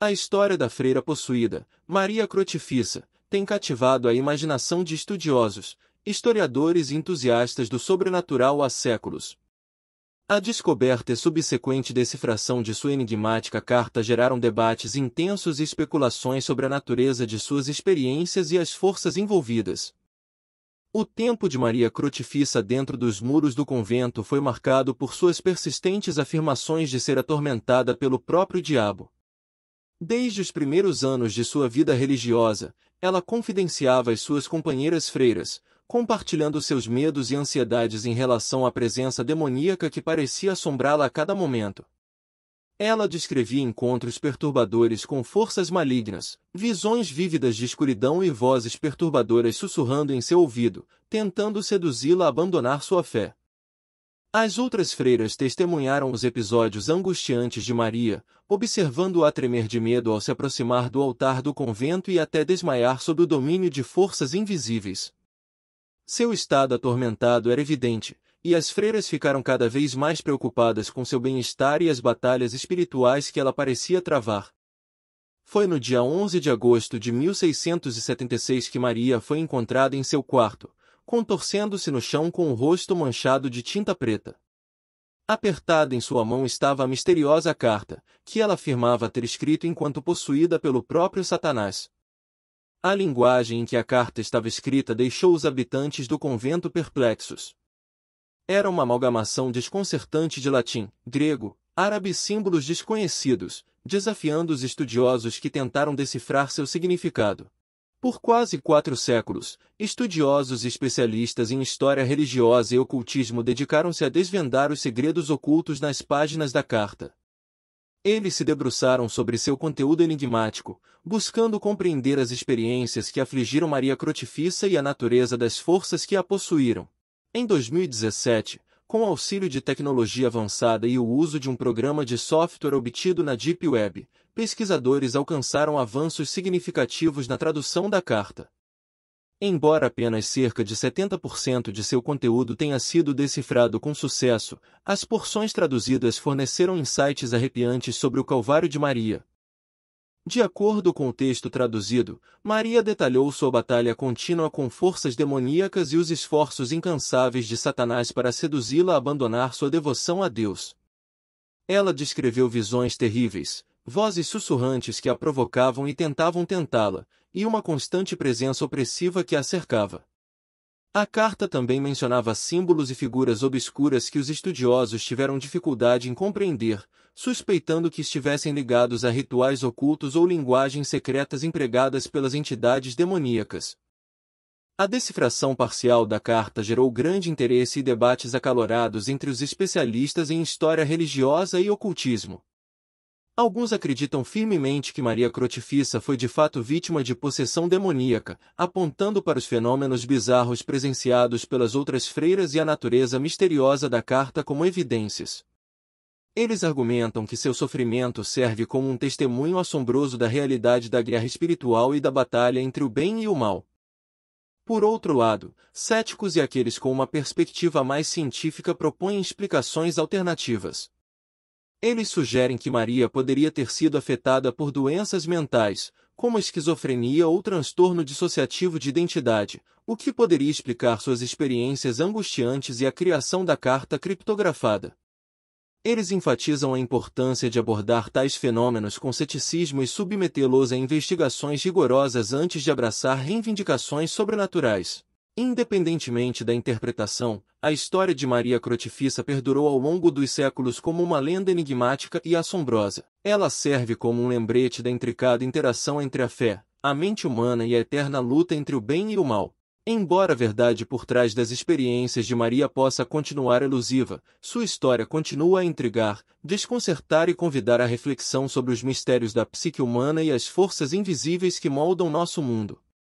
A história da freira possuída, Maria Crotifissa, tem cativado a imaginação de estudiosos, historiadores e entusiastas do sobrenatural há séculos. A descoberta e subsequente decifração de sua enigmática carta geraram debates intensos e especulações sobre a natureza de suas experiências e as forças envolvidas. O tempo de Maria Crotifissa dentro dos muros do convento foi marcado por suas persistentes afirmações de ser atormentada pelo próprio diabo. Desde os primeiros anos de sua vida religiosa, ela confidenciava às suas companheiras freiras, compartilhando seus medos e ansiedades em relação à presença demoníaca que parecia assombrá-la a cada momento. Ela descrevia encontros perturbadores com forças malignas, visões vívidas de escuridão e vozes perturbadoras sussurrando em seu ouvido, tentando seduzi-la a abandonar sua fé. As outras freiras testemunharam os episódios angustiantes de Maria, observando-a tremer de medo ao se aproximar do altar do convento e até desmaiar sob o domínio de forças invisíveis. Seu estado atormentado era evidente, e as freiras ficaram cada vez mais preocupadas com seu bem-estar e as batalhas espirituais que ela parecia travar. Foi no dia 11 de agosto de 1676 que Maria foi encontrada em seu quarto, contorcendo-se no chão com o rosto manchado de tinta preta. Apertada em sua mão estava a misteriosa carta, que ela afirmava ter escrito enquanto possuída pelo próprio Satanás. A linguagem em que a carta estava escrita deixou os habitantes do convento perplexos. Era uma amalgamação desconcertante de latim, grego, árabe e símbolos desconhecidos, desafiando os estudiosos que tentaram decifrar seu significado. Por quase quatro séculos, estudiosos e especialistas em história religiosa e ocultismo dedicaram-se a desvendar os segredos ocultos nas páginas da carta. Eles se debruçaram sobre seu conteúdo enigmático, buscando compreender as experiências que afligiram Maria Crotifissa e a natureza das forças que a possuíram. Em 2017, com auxílio de tecnologia avançada e o uso de um programa de software obtido na Deep Web, pesquisadores alcançaram avanços significativos na tradução da carta. Embora apenas cerca de 70% de seu conteúdo tenha sido decifrado com sucesso, as porções traduzidas forneceram insights arrepiantes sobre o Calvário de Maria, de acordo com o texto traduzido, Maria detalhou sua batalha contínua com forças demoníacas e os esforços incansáveis de Satanás para seduzi-la a abandonar sua devoção a Deus. Ela descreveu visões terríveis, vozes sussurrantes que a provocavam e tentavam tentá-la, e uma constante presença opressiva que a cercava. A carta também mencionava símbolos e figuras obscuras que os estudiosos tiveram dificuldade em compreender, suspeitando que estivessem ligados a rituais ocultos ou linguagens secretas empregadas pelas entidades demoníacas. A decifração parcial da carta gerou grande interesse e debates acalorados entre os especialistas em história religiosa e ocultismo. Alguns acreditam firmemente que Maria Crotifissa foi de fato vítima de possessão demoníaca, apontando para os fenômenos bizarros presenciados pelas outras freiras e a natureza misteriosa da carta como evidências. Eles argumentam que seu sofrimento serve como um testemunho assombroso da realidade da guerra espiritual e da batalha entre o bem e o mal. Por outro lado, céticos e aqueles com uma perspectiva mais científica propõem explicações alternativas. Eles sugerem que Maria poderia ter sido afetada por doenças mentais, como esquizofrenia ou transtorno dissociativo de identidade, o que poderia explicar suas experiências angustiantes e a criação da carta criptografada. Eles enfatizam a importância de abordar tais fenômenos com ceticismo e submetê-los a investigações rigorosas antes de abraçar reivindicações sobrenaturais. Independentemente da interpretação, a história de Maria Crotifissa perdurou ao longo dos séculos como uma lenda enigmática e assombrosa. Ela serve como um lembrete da intricada interação entre a fé, a mente humana e a eterna luta entre o bem e o mal. Embora a verdade por trás das experiências de Maria possa continuar elusiva, sua história continua a intrigar, desconcertar e convidar à reflexão sobre os mistérios da psique humana e as forças invisíveis que moldam nosso mundo.